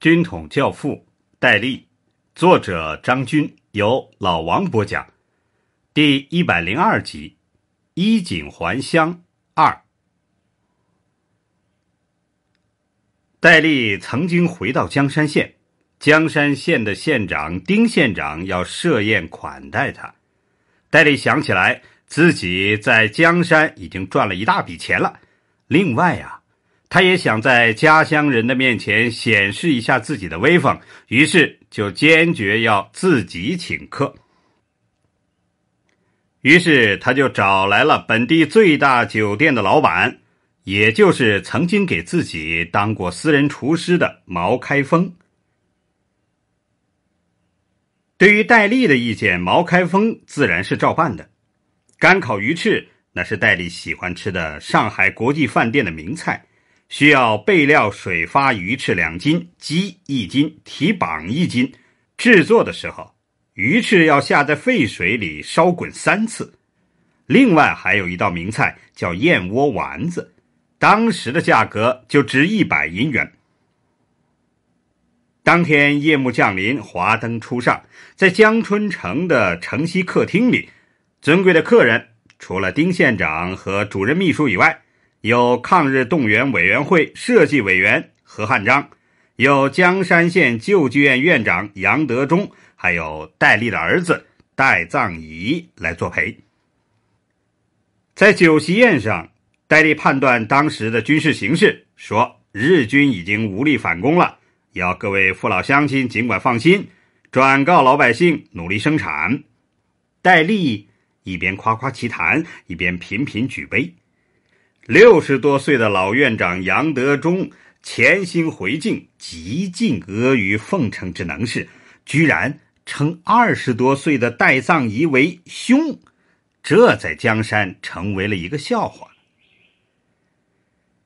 《军统教父》戴笠，作者张军，由老王播讲，第一百零二集，《衣锦还乡二》。戴笠曾经回到江山县，江山县的县长丁县长要设宴款待他。戴笠想起来自己在江山已经赚了一大笔钱了，另外呀。他也想在家乡人的面前显示一下自己的威风，于是就坚决要自己请客。于是他就找来了本地最大酒店的老板，也就是曾经给自己当过私人厨师的毛开峰。对于戴笠的意见，毛开峰自然是照办的。干烤鱼翅那是戴笠喜欢吃的，上海国际饭店的名菜。需要备料：水发鱼翅两斤，鸡一斤，蹄膀一斤。制作的时候，鱼翅要下在沸水里烧滚三次。另外还有一道名菜叫燕窝丸子，当时的价格就值一百银元。当天夜幕降临，华灯初上，在江春城的城西客厅里，尊贵的客人除了丁县长和主任秘书以外。有抗日动员委员会设计委员何汉章，有江山县旧剧院院长杨德忠，还有戴笠的儿子戴藏仪来作陪。在酒席宴上，戴笠判断当时的军事形势，说日军已经无力反攻了，要各位父老乡亲尽管放心，转告老百姓努力生产。戴笠一边夸夸其谈，一边频频举杯。六十多岁的老院长杨德忠潜心回敬，极尽阿谀奉承之能事，居然称二十多岁的戴藏仪为兄，这在江山成为了一个笑话。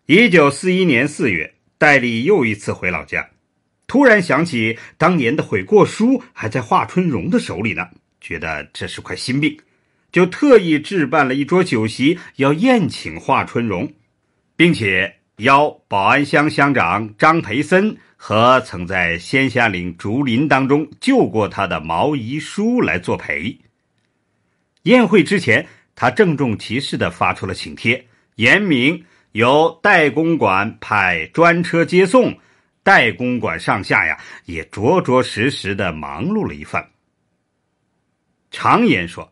一九四一年四月，戴笠又一次回老家，突然想起当年的悔过书还在华春荣的手里呢，觉得这是块心病。就特意置办了一桌酒席，要宴请华春荣，并且邀保安乡乡长张培森和曾在仙霞岭竹林当中救过他的毛遗书来作陪。宴会之前，他郑重其事的发出了请帖，言明由戴公馆派专车接送。戴公馆上下呀，也着着实实的忙碌了一番。常言说。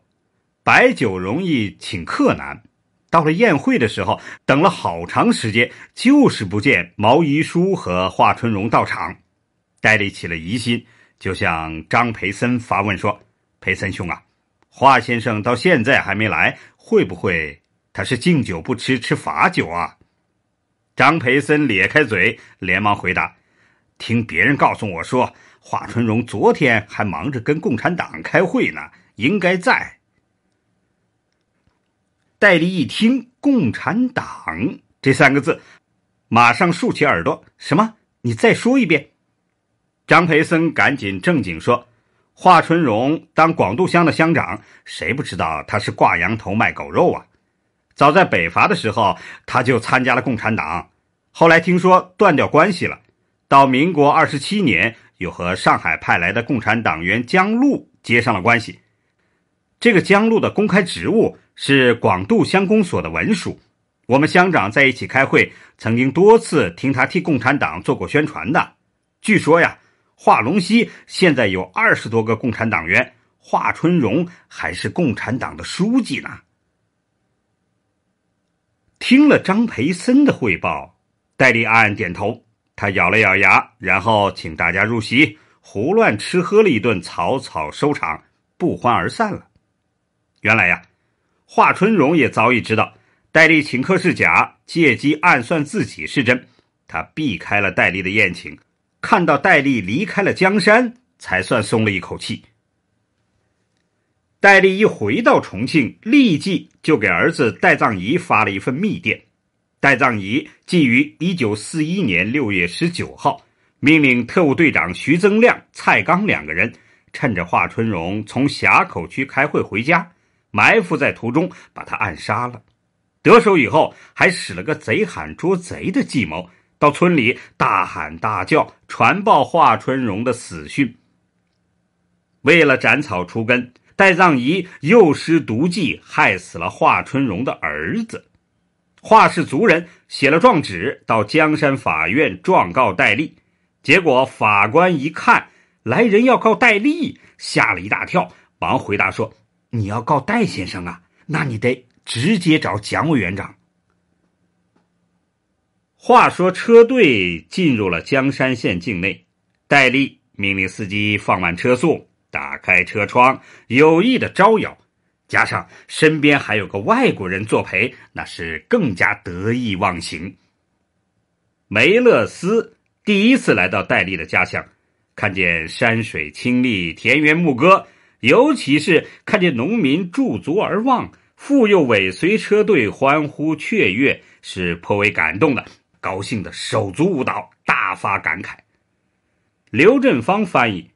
白酒容易请客难，到了宴会的时候，等了好长时间，就是不见毛姨叔和华春荣到场，戴笠起了疑心，就向张培森发问说：“培森兄啊，华先生到现在还没来，会不会他是敬酒不吃吃罚酒啊？”张培森咧开嘴，连忙回答：“听别人告诉我说，华春荣昨天还忙着跟共产党开会呢，应该在。”戴笠一听“共产党”这三个字，马上竖起耳朵。什么？你再说一遍？张培森赶紧正经说：“华春荣当广渡乡的乡长，谁不知道他是挂羊头卖狗肉啊？早在北伐的时候，他就参加了共产党。后来听说断掉关系了。到民国二十七年，又和上海派来的共产党员江路接上了关系。这个江路的公开职务……”是广渡乡公所的文书，我们乡长在一起开会，曾经多次听他替共产党做过宣传的。据说呀，华龙溪现在有二十多个共产党员，华春荣还是共产党的书记呢。听了张培森的汇报，戴笠暗暗点头。他咬了咬牙，然后请大家入席，胡乱吃喝了一顿，草草收场，不欢而散了。原来呀。华春荣也早已知道，戴笠请客是假，借机暗算自己是真。他避开了戴笠的宴请，看到戴笠离开了江山，才算松了一口气。戴笠一回到重庆，立即就给儿子戴藏仪发了一份密电。戴藏仪即于一九四一年六月十九号，命令特务队长徐增亮、蔡刚两个人，趁着华春荣从峡口区开会回家。埋伏在途中，把他暗杀了。得手以后，还使了个“贼喊捉贼”的计谋，到村里大喊大叫，传报华春荣的死讯。为了斩草除根，戴藏仪又施毒计，害死了华春荣的儿子。华氏族人写了状纸，到江山法院状告戴笠。结果法官一看来人要告戴笠，吓了一大跳，忙回答说。你要告戴先生啊？那你得直接找蒋委员长。话说车队进入了江山县境内，戴笠命令司机放慢车速，打开车窗，有意的招摇，加上身边还有个外国人作陪，那是更加得意忘形。梅勒斯第一次来到戴笠的家乡，看见山水清丽，田园牧歌。尤其是看见农民驻足而望，妇幼尾随车队欢呼雀跃，是颇为感动的，高兴的手足舞蹈，大发感慨。刘振芳翻译：“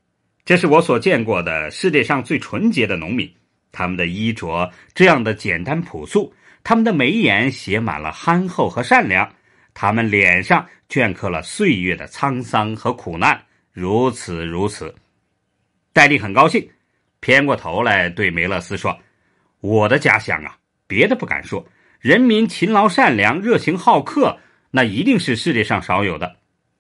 这是我所见过的世界上最纯洁的农民，他们的衣着这样的简单朴素，他们的眉眼写满了憨厚和善良，他们脸上镌刻了岁月的沧桑和苦难。如此如此。”戴笠很高兴。偏过头来对梅勒斯说：“我的家乡啊，别的不敢说，人民勤劳善良、热情好客，那一定是世界上少有的。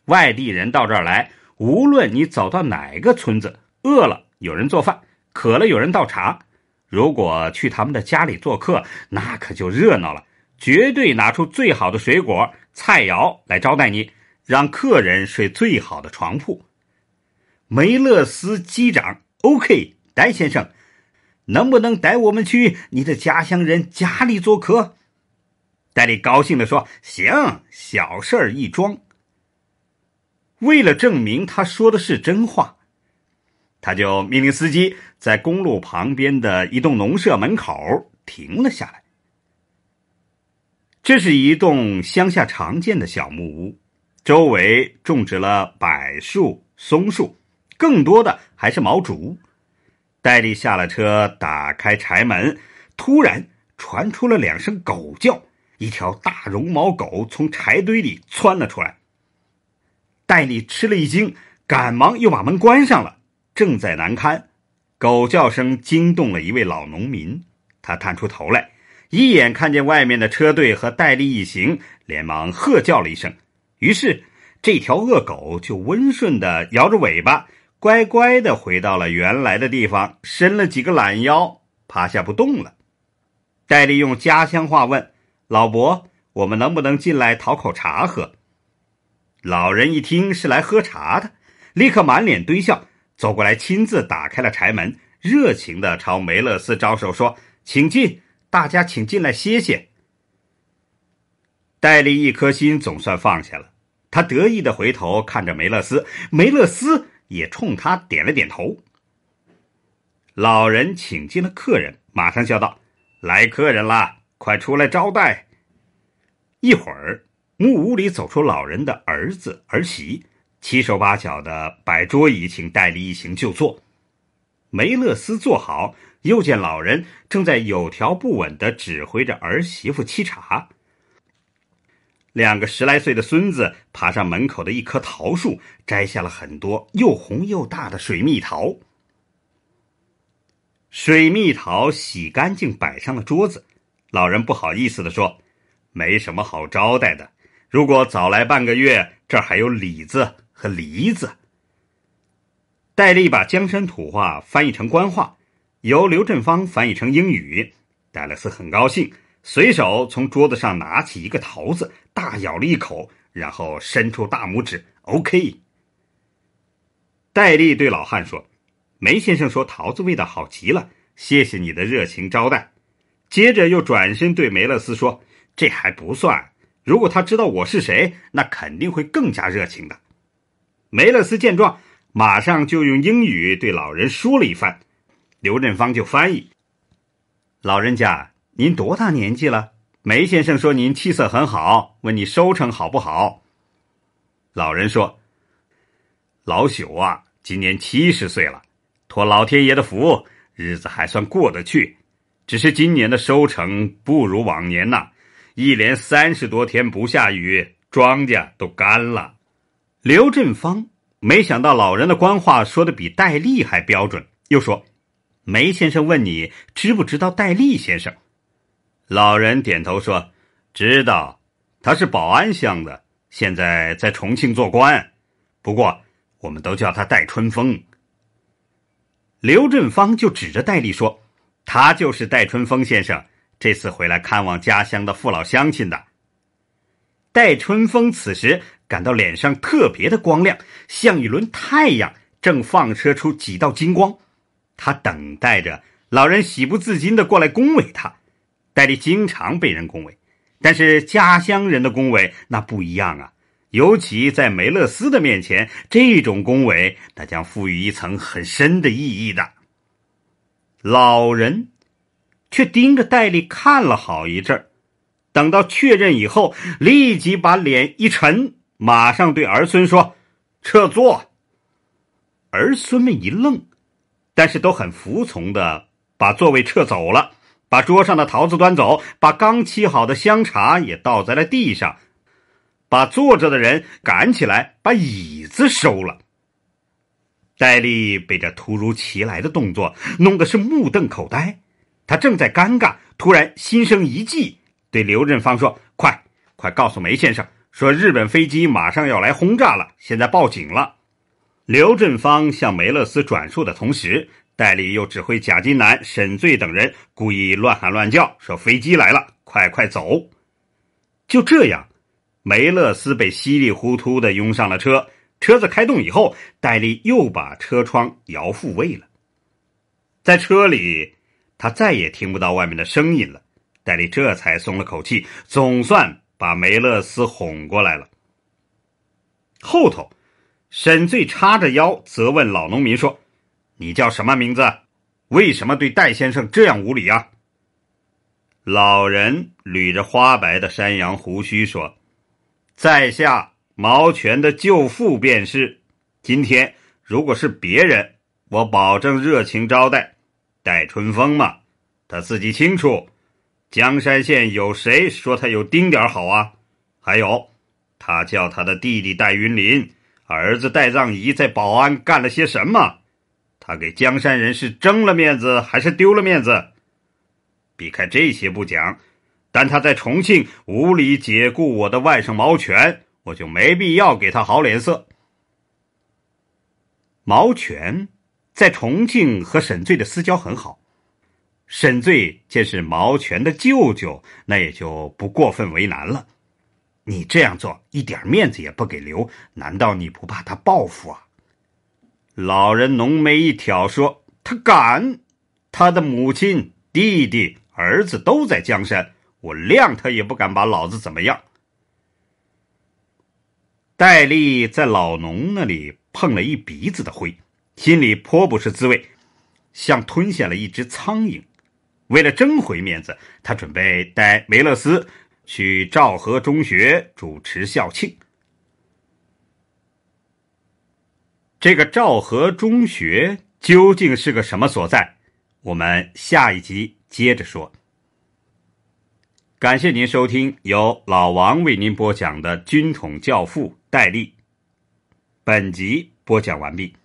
外地人到这儿来，无论你走到哪个村子，饿了有人做饭，渴了有人倒茶。如果去他们的家里做客，那可就热闹了，绝对拿出最好的水果、菜肴来招待你，让客人睡最好的床铺。”梅勒斯机长，OK。戴先生，能不能带我们去你的家乡人家里做客？戴笠高兴的说：“行，小事儿一桩。”为了证明他说的是真话，他就命令司机在公路旁边的一栋农舍门口停了下来。这是一栋乡下常见的小木屋，周围种植了柏树、松树，更多的还是毛竹。戴笠下了车，打开柴门，突然传出了两声狗叫，一条大绒毛狗从柴堆里窜了出来。戴笠吃了一惊，赶忙又把门关上了。正在难堪，狗叫声惊动了一位老农民，他探出头来，一眼看见外面的车队和戴笠一行，连忙喝叫了一声。于是，这条恶狗就温顺地摇着尾巴。乖乖的回到了原来的地方，伸了几个懒腰，趴下不动了。戴笠用家乡话问老伯：“我们能不能进来讨口茶喝？”老人一听是来喝茶的，立刻满脸堆笑，走过来亲自打开了柴门，热情的朝梅勒斯招手说：“请进，大家请进来歇歇。”戴笠一颗心总算放下了，他得意的回头看着梅勒斯，梅勒斯。也冲他点了点头。老人请进了客人，马上笑道：“来客人啦，快出来招待。”一会儿，木屋里走出老人的儿子儿媳，七手八脚的摆桌椅，请戴笠一行就坐。梅乐斯坐好，又见老人正在有条不紊的指挥着儿媳妇沏茶。两个十来岁的孙子爬上门口的一棵桃树，摘下了很多又红又大的水蜜桃。水蜜桃洗干净，摆上了桌子。老人不好意思的说：“没什么好招待的。如果早来半个月，这儿还有李子和梨子。”戴笠把江山土话翻译成官话，由刘振芳翻译成英语。戴勒斯很高兴。随手从桌子上拿起一个桃子，大咬了一口，然后伸出大拇指。OK。戴笠对老汉说：“梅先生说桃子味道好极了，谢谢你的热情招待。”接着又转身对梅勒斯说：“这还不算，如果他知道我是谁，那肯定会更加热情的。”梅勒斯见状，马上就用英语对老人说了一番，刘振芳就翻译，老人家。您多大年纪了？梅先生说您气色很好，问你收成好不好。老人说：“老朽啊，今年七十岁了，托老天爷的福，日子还算过得去。只是今年的收成不如往年呐，一连三十多天不下雨，庄稼都干了。”刘振芳没想到老人的官话说的比戴笠还标准，又说：“梅先生问你知不知道戴笠先生？”老人点头说：“知道，他是保安乡的，现在在重庆做官，不过我们都叫他戴春风。”刘振芳就指着戴笠说：“他就是戴春风先生，这次回来看望家乡的父老乡亲的。”戴春风此时感到脸上特别的光亮，像一轮太阳正放射出几道金光，他等待着老人喜不自禁的过来恭维他。戴笠经常被人恭维，但是家乡人的恭维那不一样啊。尤其在梅勒斯的面前，这种恭维那将赋予一层很深的意义的。老人却盯着戴笠看了好一阵等到确认以后，立即把脸一沉，马上对儿孙说：“撤座。”儿孙们一愣，但是都很服从的把座位撤走了。把桌上的桃子端走，把刚沏好的香茶也倒在了地上，把坐着的人赶起来，把椅子收了。戴笠被这突如其来的动作弄得是目瞪口呆，他正在尴尬，突然心生一计，对刘振芳说：“快，快告诉梅先生，说日本飞机马上要来轰炸了，现在报警了。”刘振芳向梅乐斯转述的同时。戴笠又指挥贾金南、沈醉等人故意乱喊乱叫，说：“飞机来了，快快走！”就这样，梅勒斯被稀里糊涂的拥上了车。车子开动以后，戴笠又把车窗摇复位了。在车里，他再也听不到外面的声音了。戴笠这才松了口气，总算把梅勒斯哄过来了。后头，沈醉叉着腰责问老农民说。你叫什么名字？为什么对戴先生这样无礼啊？老人捋着花白的山羊胡须说：“在下毛权的舅父便是。今天如果是别人，我保证热情招待。戴春风嘛，他自己清楚。江山县有谁说他有丁点好啊？还有，他叫他的弟弟戴云林、儿子戴藏仪在保安干了些什么？”他给江山人是争了面子，还是丢了面子？避开这些不讲，但他在重庆无理解雇我的外甥毛权，我就没必要给他好脸色。毛权在重庆和沈醉的私交很好，沈醉既是毛权的舅舅，那也就不过分为难了。你这样做一点面子也不给留，难道你不怕他报复啊？老人浓眉一挑，说：“他敢，他的母亲、弟弟、儿子都在江山，我谅他也不敢把老子怎么样。”戴笠在老农那里碰了一鼻子的灰，心里颇不是滋味，像吞下了一只苍蝇。为了争回面子，他准备带梅勒斯去赵河中学主持校庆。这个赵河中学究竟是个什么所在？我们下一集接着说。感谢您收听由老王为您播讲的《军统教父》戴笠，本集播讲完毕。